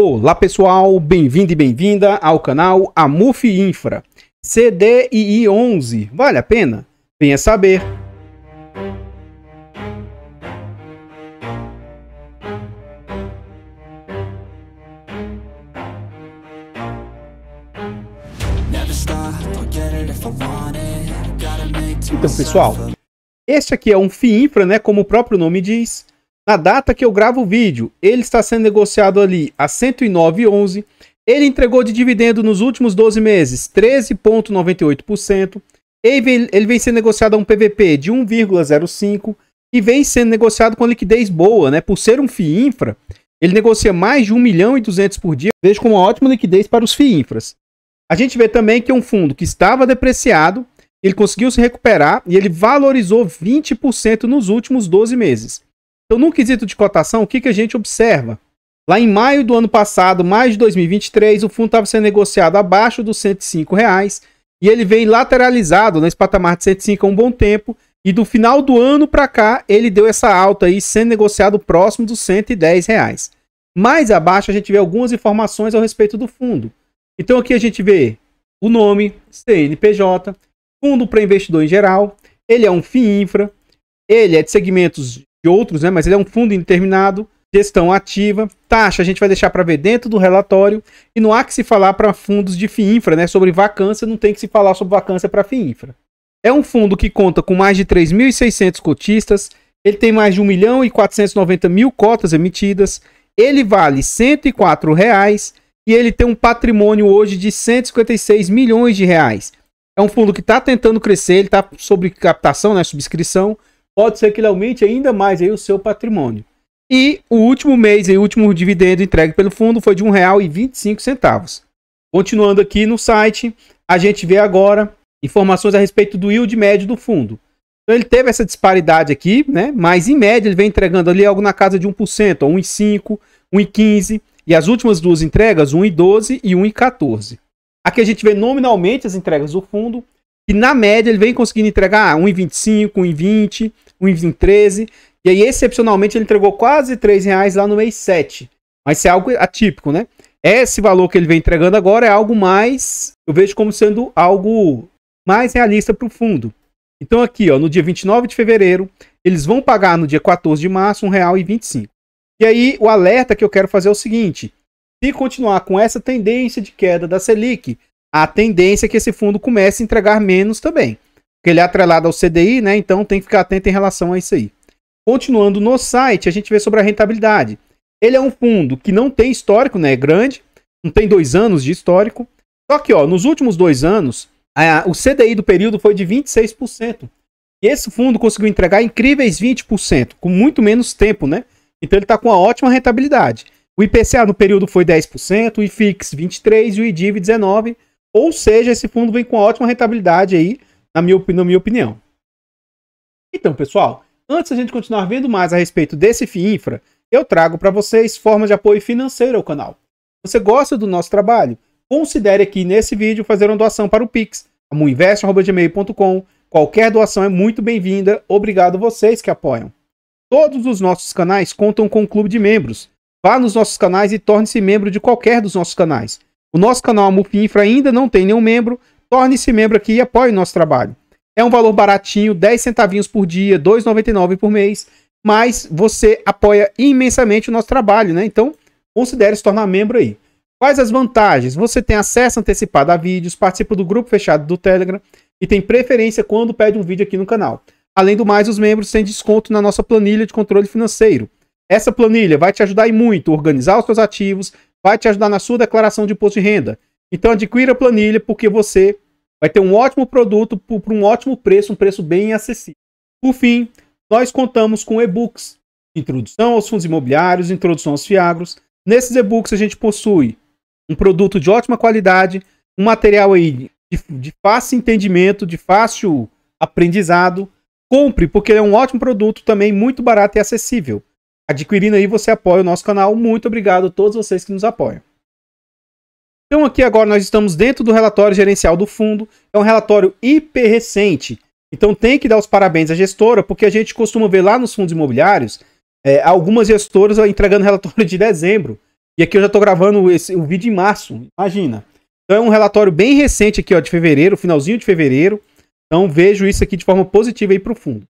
Olá pessoal, bem-vindo e bem-vinda ao canal Amuf Infra. CDII 11, vale a pena? Venha saber. Então pessoal, este aqui é um FII Infra, né, como o próprio nome diz, na data que eu gravo o vídeo, ele está sendo negociado ali a 109,11. Ele entregou de dividendo nos últimos 12 meses 13,98%. Ele, ele vem sendo negociado a um PVP de 1,05 e vem sendo negociado com liquidez boa, né? Por ser um FII infra, ele negocia mais de 1 milhão e 200 por dia, vejo como uma ótima liquidez para os FII infras. A gente vê também que é um fundo que estava depreciado, ele conseguiu se recuperar e ele valorizou 20% nos últimos 12 meses. Então, no quesito de cotação, o que, que a gente observa? Lá em maio do ano passado, mais de 2023, o fundo estava sendo negociado abaixo dos 105 reais e ele vem lateralizado nesse patamar de 105 há um bom tempo. E do final do ano para cá, ele deu essa alta aí, sendo negociado próximo dos 110 reais. Mais abaixo a gente vê algumas informações ao respeito do fundo. Então aqui a gente vê o nome, CNPJ, fundo para investidor em geral, ele é um FII infra, ele é de segmentos de outros, né? Mas ele é um fundo indeterminado, gestão ativa, taxa a gente vai deixar para ver dentro do relatório e não há que se falar para fundos de FIINFRA, né? Sobre vacância, não tem que se falar sobre vacância para FIINFRA. É um fundo que conta com mais de 3.600 cotistas, ele tem mais de 1 milhão e 490 mil cotas emitidas, ele vale R$ reais e ele tem um patrimônio hoje de 156 milhões de reais. É um fundo que está tentando crescer, ele está sobre captação, né, subscrição, pode ser que ele aumente ainda mais aí o seu patrimônio. E o último mês e o último dividendo entregue pelo fundo foi de R$ 1,25. Continuando aqui no site, a gente vê agora informações a respeito do yield médio do fundo. Então ele teve essa disparidade aqui, né? Mas em média ele vem entregando ali algo na casa de 1%, 1,5, 1,15 e as últimas duas entregas, 1,12 e 1,14. Aqui a gente vê nominalmente as entregas do fundo e na média ele vem conseguindo entregar 1,25, 1,20, 1,13. E aí, excepcionalmente, ele entregou quase 3 reais lá no mês 7. Mas isso é algo atípico, né? Esse valor que ele vem entregando agora é algo mais. Eu vejo como sendo algo mais realista para o fundo. Então, aqui, ó, no dia 29 de fevereiro, eles vão pagar no dia 14 de março R$ 1,25. E aí, o alerta que eu quero fazer é o seguinte: se continuar com essa tendência de queda da Selic, a tendência é que esse fundo comece a entregar menos também. Porque ele é atrelado ao CDI, né? Então tem que ficar atento em relação a isso aí. Continuando no site, a gente vê sobre a rentabilidade. Ele é um fundo que não tem histórico, né? É grande, não tem dois anos de histórico. Só que, ó, nos últimos dois anos, a, o CDI do período foi de 26%. E esse fundo conseguiu entregar incríveis 20%, com muito menos tempo, né? Então ele está com uma ótima rentabilidade. O IPCA no período foi 10%, o IFIX 23% e o IDIV 19%. Ou seja, esse fundo vem com ótima rentabilidade aí, na minha, na minha opinião. Então, pessoal, antes a gente continuar vendo mais a respeito desse infra, eu trago para vocês formas de apoio financeiro ao canal. Você gosta do nosso trabalho? Considere aqui nesse vídeo fazer uma doação para o Pix, amuinvest.gmail.com. Qualquer doação é muito bem-vinda. Obrigado vocês que apoiam. Todos os nossos canais contam com um clube de membros. Vá nos nossos canais e torne-se membro de qualquer dos nossos canais. O nosso canal Amuf Infra ainda não tem nenhum membro. Torne-se membro aqui e apoie o nosso trabalho. É um valor baratinho, 10 centavinhos por dia, 2,99 por mês, mas você apoia imensamente o nosso trabalho, né? Então, considere se tornar membro aí. Quais as vantagens? Você tem acesso antecipado a vídeos, participa do grupo fechado do Telegram e tem preferência quando pede um vídeo aqui no canal. Além do mais, os membros têm desconto na nossa planilha de controle financeiro. Essa planilha vai te ajudar e muito a organizar os seus ativos, vai te ajudar na sua declaração de imposto de renda. Então adquira a planilha porque você vai ter um ótimo produto por, por um ótimo preço, um preço bem acessível. Por fim, nós contamos com e-books, introdução aos fundos imobiliários, introdução aos fiagros. Nesses e-books a gente possui um produto de ótima qualidade, um material aí de, de fácil entendimento, de fácil aprendizado. Compre, porque é um ótimo produto também, muito barato e acessível. Adquirindo aí, você apoia o nosso canal. Muito obrigado a todos vocês que nos apoiam. Então, aqui agora nós estamos dentro do relatório gerencial do fundo. É um relatório hiper recente. Então, tem que dar os parabéns à gestora, porque a gente costuma ver lá nos fundos imobiliários é, algumas gestoras entregando relatório de dezembro. E aqui eu já estou gravando esse, o vídeo em março. Imagina. Então, é um relatório bem recente aqui, ó, de fevereiro, finalzinho de fevereiro. Então, vejo isso aqui de forma positiva aí para o fundo.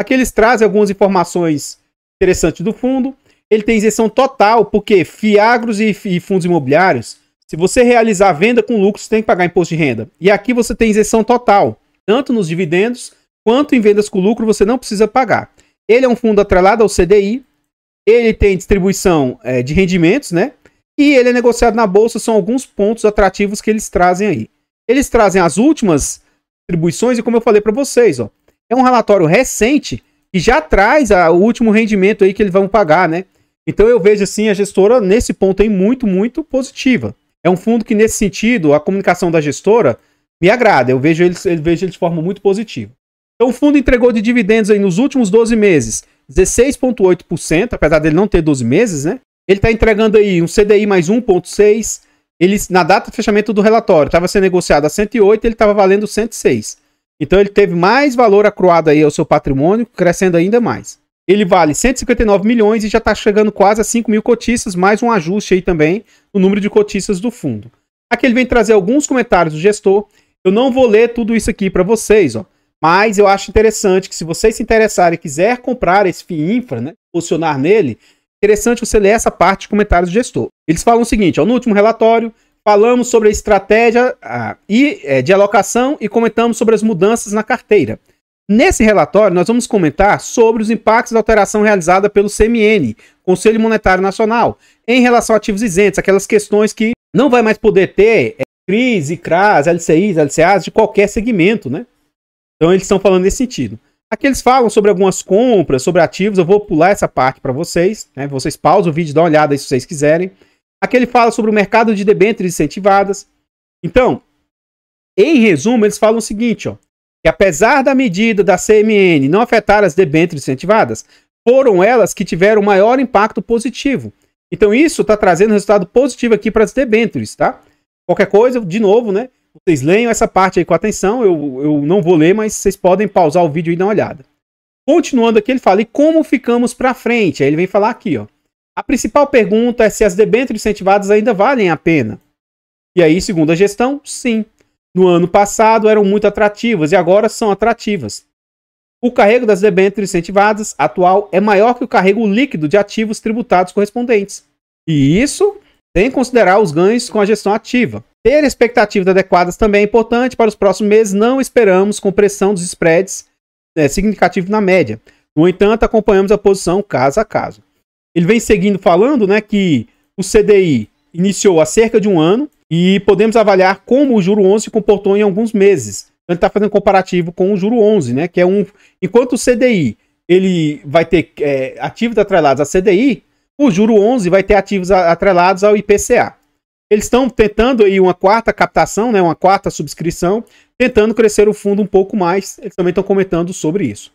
Aqui eles trazem algumas informações interessante do fundo. Ele tem isenção total, porque fiagros e, e fundos imobiliários, se você realizar venda com lucro, você tem que pagar imposto de renda. E aqui você tem isenção total, tanto nos dividendos quanto em vendas com lucro, você não precisa pagar. Ele é um fundo atrelado ao CDI, ele tem distribuição é, de rendimentos, né? E ele é negociado na bolsa, são alguns pontos atrativos que eles trazem aí. Eles trazem as últimas distribuições e como eu falei para vocês, ó, é um relatório recente e já traz a, o último rendimento aí que eles vão pagar, né? Então eu vejo assim a gestora nesse ponto aí muito, muito positiva. É um fundo que nesse sentido a comunicação da gestora me agrada. Eu vejo eles, eu vejo eles de forma muito positiva. Então o fundo entregou de dividendos aí nos últimos 12 meses 16,8%, apesar dele não ter 12 meses, né? Ele está entregando aí um CDI mais 1,6. Ele, na data de fechamento do relatório, estava sendo negociado a 108, ele estava valendo 106. Então ele teve mais valor acruado aí ao seu patrimônio, crescendo ainda mais. Ele vale 159 milhões e já está chegando quase a 5 mil cotistas, mais um ajuste aí também no número de cotistas do fundo. Aqui ele vem trazer alguns comentários do gestor. Eu não vou ler tudo isso aqui para vocês, ó. Mas eu acho interessante que se vocês se interessarem e quiser comprar esse FII Infra, né, posicionar nele, interessante você ler essa parte de comentários do gestor. Eles falam o seguinte, ó, no último relatório, Falamos sobre a estratégia e, é, de alocação e comentamos sobre as mudanças na carteira. Nesse relatório, nós vamos comentar sobre os impactos da alteração realizada pelo CMN, Conselho Monetário Nacional, em relação a ativos isentos, aquelas questões que não vai mais poder ter é, CRIs, CRAs, LCIs, LCAs de qualquer segmento, né? Então eles estão falando nesse sentido. Aqui eles falam sobre algumas compras, sobre ativos, eu vou pular essa parte para vocês, né? Vocês pausam o vídeo, dá uma olhada aí se vocês quiserem. Aqui ele fala sobre o mercado de debêntures incentivadas. Então, em resumo, eles falam o seguinte, ó, que apesar da medida da CMN não afetar as debêntures incentivadas, foram elas que tiveram maior impacto positivo. Então isso está trazendo resultado positivo aqui para as debêntures, tá? Qualquer coisa, de novo, né? Vocês leiam essa parte aí com atenção, eu, eu não vou ler, mas vocês podem pausar o vídeo e dar uma olhada. Continuando aqui, ele fala, e como ficamos para frente? Aí ele vem falar aqui, ó. A principal pergunta é se as debêntures incentivadas ainda valem a pena. E aí, segundo a gestão, sim. No ano passado eram muito atrativas e agora são atrativas. O carrego das debêntures incentivadas atual é maior que o carrego líquido de ativos tributados correspondentes. E isso sem considerar os ganhos com a gestão ativa. Ter expectativas adequadas também é importante para os próximos meses. Não esperamos compressão dos spreads né, significativo na média. No entanto, acompanhamos a posição caso a caso ele vem seguindo falando né, que o CDI iniciou há cerca de um ano e podemos avaliar como o juro 11 se comportou em alguns meses. Então ele está fazendo comparativo com o juro 11, né, que é um... Enquanto o CDI ele vai ter é, ativos atrelados a CDI, o juro 11 vai ter ativos atrelados ao IPCA. Eles estão tentando aí uma quarta captação, né, uma quarta subscrição, tentando crescer o fundo um pouco mais. Eles também estão comentando sobre isso.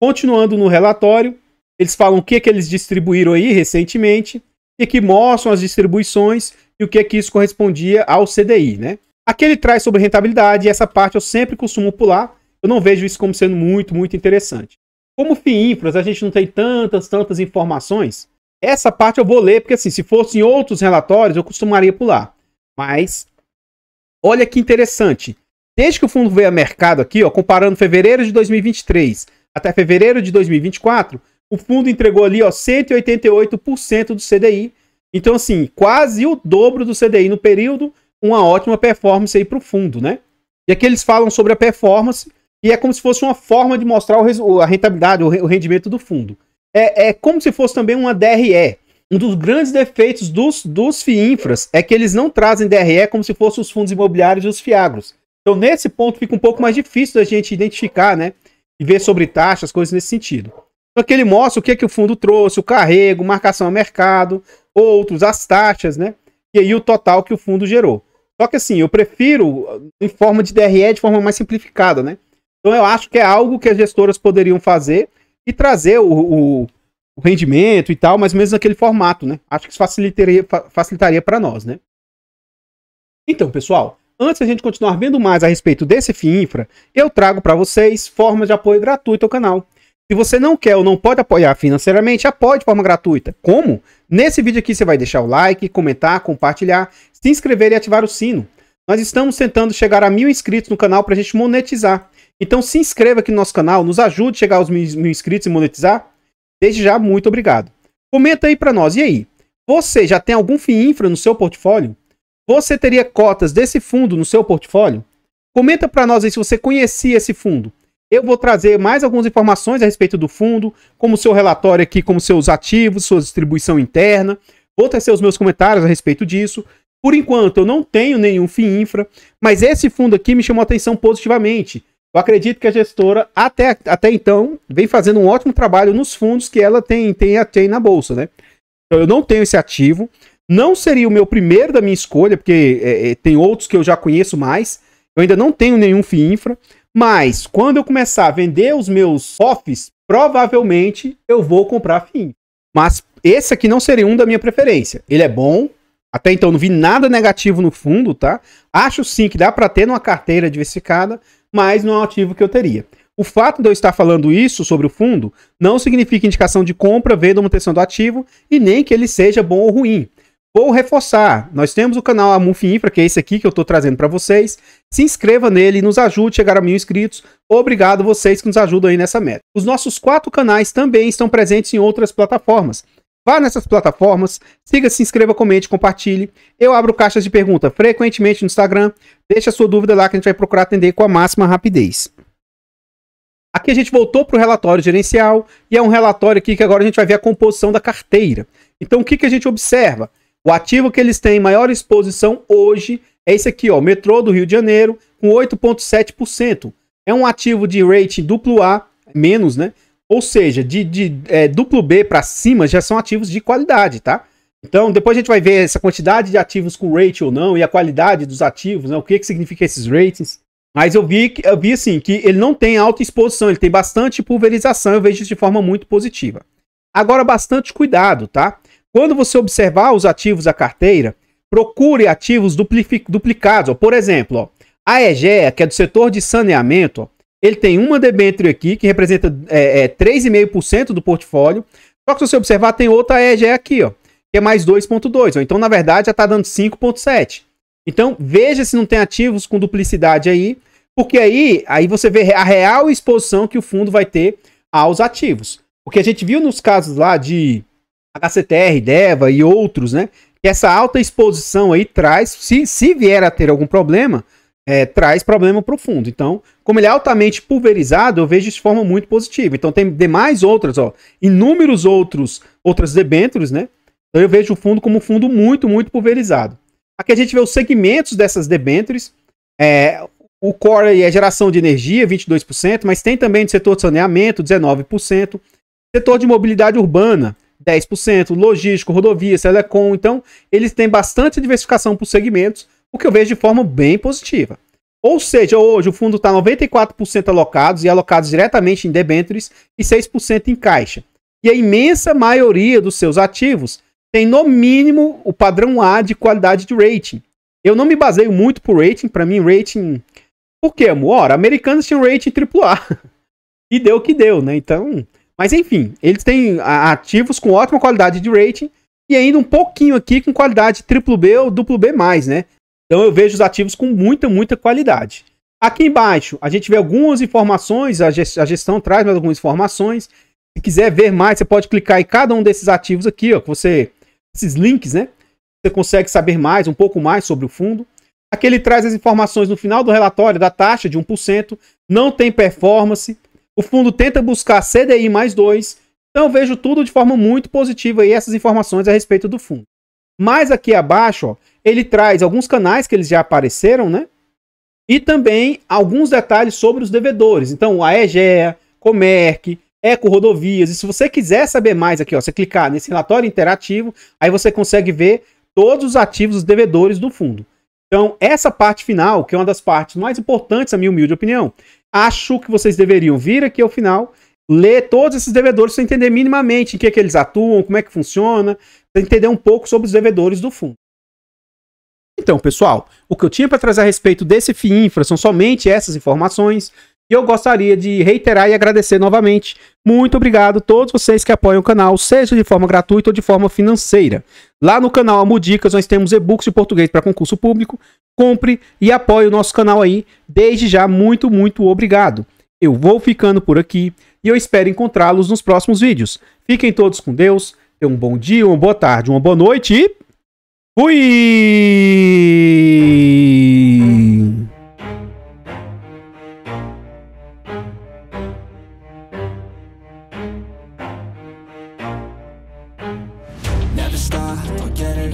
Continuando no relatório, eles falam o que, que eles distribuíram aí recentemente, e que mostram as distribuições e o que que isso correspondia ao CDI, né? Aqui ele traz sobre rentabilidade, e essa parte eu sempre costumo pular, eu não vejo isso como sendo muito, muito interessante. Como FIINFRAS, a gente não tem tantas, tantas informações, essa parte eu vou ler, porque assim, se fosse em outros relatórios, eu costumaria pular. Mas, olha que interessante. Desde que o fundo veio a mercado aqui, ó, comparando fevereiro de 2023 até fevereiro de 2024, o fundo entregou ali, ó, 188% do CDI. Então, assim, quase o dobro do CDI no período. Uma ótima performance aí para o fundo, né? E aqui eles falam sobre a performance e é como se fosse uma forma de mostrar a rentabilidade, o rendimento do fundo. É, é como se fosse também uma DRE. Um dos grandes defeitos dos, dos FIINFRAs é que eles não trazem DRE como se fossem os fundos imobiliários e os FIAGROS. Então, nesse ponto, fica um pouco mais difícil da gente identificar, né? E ver sobre taxas, coisas nesse sentido. Só então, que ele mostra o que, é que o fundo trouxe, o carrego, marcação a mercado, outros, as taxas, né? E aí o total que o fundo gerou. Só que assim, eu prefiro em forma de DRE, de forma mais simplificada, né? Então eu acho que é algo que as gestoras poderiam fazer e trazer o, o, o rendimento e tal, mas mesmo naquele formato, né? Acho que isso facilitaria para nós, né? Então, pessoal, antes a gente continuar vendo mais a respeito desse FII Infra, eu trago para vocês formas de apoio gratuito ao canal. Se você não quer ou não pode apoiar financeiramente, apoie de forma gratuita. Como? Nesse vídeo aqui você vai deixar o like, comentar, compartilhar, se inscrever e ativar o sino. Nós estamos tentando chegar a mil inscritos no canal para a gente monetizar. Então se inscreva aqui no nosso canal, nos ajude a chegar aos mil, inscritos e monetizar. Desde já, muito obrigado. Comenta aí para nós. E aí? Você já tem algum FII infra no seu portfólio? Você teria cotas desse fundo no seu portfólio? Comenta para nós aí se você conhecia esse fundo. Eu vou trazer mais algumas informações a respeito do fundo, como seu relatório aqui, como seus ativos, sua distribuição interna. Vou trazer os meus comentários a respeito disso. Por enquanto, eu não tenho nenhum FII infra, mas esse fundo aqui me chamou a atenção positivamente. Eu acredito que a gestora, até, até então, vem fazendo um ótimo trabalho nos fundos que ela tem, tem, tem na bolsa, né? Então, eu não tenho esse ativo. Não seria o meu primeiro da minha escolha, porque é, é tem outros que eu já conheço mais. Eu ainda não tenho nenhum FII infra, mas quando eu começar a vender os meus offs, provavelmente eu vou comprar fim. Mas esse aqui não seria um da minha preferência. Ele é bom, até então não vi nada negativo no fundo, tá? Acho sim que dá para ter numa carteira diversificada, mas não é um ativo que eu teria. O fato de eu estar falando isso sobre o fundo não significa indicação de compra, venda ou manutenção do ativo e nem que ele seja bom ou ruim. Vou reforçar, nós temos o canal Amufi Infra, que é esse aqui que eu estou trazendo para vocês. Se inscreva nele, nos ajude a chegar a mil inscritos. Obrigado vocês que nos ajudam aí nessa meta. Os nossos quatro canais também estão presentes em outras plataformas. Vá nessas plataformas, siga, se inscreva, comente, compartilhe. Eu abro caixas de pergunta frequentemente no Instagram. Deixe a sua dúvida lá que a gente vai procurar atender com a máxima rapidez. Aqui a gente voltou para o relatório gerencial e é um relatório aqui que agora a gente vai ver a composição da carteira. Então o que, que a gente observa? O ativo que eles têm maior exposição hoje é esse aqui, ó, metrô do Rio de Janeiro, com 8,7%. É um ativo de rating duplo A, menos, né? Ou seja, de, de é, duplo B para cima já são ativos de qualidade, tá? Então, depois a gente vai ver essa quantidade de ativos com rating ou não e a qualidade dos ativos, né? O que, que significa esses ratings. Mas eu vi, que eu vi assim, que ele não tem alta exposição, ele tem bastante pulverização, eu vejo isso de forma muito positiva. Agora, bastante cuidado, tá? Quando você observar os ativos da carteira, procure ativos duplicados. Por exemplo, a EGEA, que é do setor de saneamento, ele tem uma debênture aqui que representa é, é, 3,5% do portfólio. Só que se você observar, tem outra EGEA aqui, ó, que é mais 2,2%. Então, na verdade, já está dando 5,7%. Então, veja se não tem ativos com duplicidade aí, porque aí, aí você vê a real exposição que o fundo vai ter aos ativos. O que a gente viu nos casos lá de HCTR, DEVA e outros, né? Que essa alta exposição aí traz, se, se vier a ter algum problema, é, traz problema profundo. Então, como ele é altamente pulverizado, eu vejo de forma muito positiva. Então, tem demais outras, ó, inúmeros outros, outras debêntures, né? Então, eu vejo o fundo como um fundo muito, muito pulverizado. Aqui a gente vê os segmentos dessas debêntures. É, o core é geração de energia, 22%, mas tem também do setor de saneamento, 19%. Setor de mobilidade urbana, 10%, logístico, rodovias, telecom. Então, eles têm bastante diversificação por segmentos, o que eu vejo de forma bem positiva. Ou seja, hoje o fundo está 94% alocados e alocados diretamente em debêntures e 6% em caixa. E a imensa maioria dos seus ativos tem no mínimo o padrão A de qualidade de rating. Eu não me baseio muito por rating, para mim rating... Por quê, amor? Ora, americanos tinham rating AAA. e deu o que deu, né? Então, mas enfim, eles têm ativos com ótima qualidade de rating e ainda um pouquinho aqui com qualidade triplo B ou duplo B+, né? Então eu vejo os ativos com muita, muita qualidade. Aqui embaixo, a gente vê algumas informações, a gestão traz mais algumas informações. Se quiser ver mais, você pode clicar em cada um desses ativos aqui, ó, que você esses links, né? Você consegue saber mais, um pouco mais sobre o fundo. Aqui ele traz as informações no final do relatório da taxa de 1%, não tem performance, o fundo tenta buscar CDI mais 2. Então eu vejo tudo de forma muito positiva aí essas informações a respeito do fundo. Mas aqui abaixo, ó, ele traz alguns canais que eles já apareceram, né? E também alguns detalhes sobre os devedores. Então, a EGEA, Comerc, Eco Rodovias. E se você quiser saber mais aqui, ó, você clicar nesse relatório interativo, aí você consegue ver todos os ativos os devedores do fundo. Então, essa parte final, que é uma das partes mais importantes, a minha humilde opinião, acho que vocês deveriam vir aqui ao final, ler todos esses devedores para entender minimamente em que, é que eles atuam, como é que funciona, para entender um pouco sobre os devedores do fundo. Então, pessoal, o que eu tinha para trazer a respeito desse FII Infra são somente essas informações. E eu gostaria de reiterar e agradecer novamente. Muito obrigado a todos vocês que apoiam o canal, seja de forma gratuita ou de forma financeira. Lá no canal Amudicas nós temos e-books de português para concurso público. Compre e apoie o nosso canal aí. Desde já, muito, muito obrigado. Eu vou ficando por aqui e eu espero encontrá-los nos próximos vídeos. Fiquem todos com Deus. Tenham um bom dia, uma boa tarde, uma boa noite e fui!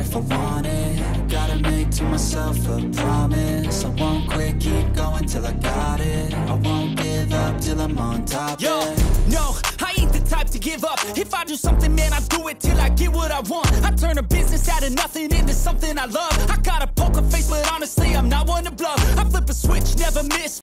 if I want it Gotta make to myself a promise I won't quit, keep going till I got it I won't give up till I'm on top Yo, no, I ain't the type to give up If I do something, man, I do it till I get what I want I turn a business out of nothing into something I love I got a poker face, but honestly, I'm not one to bluff I flip a switch, never miss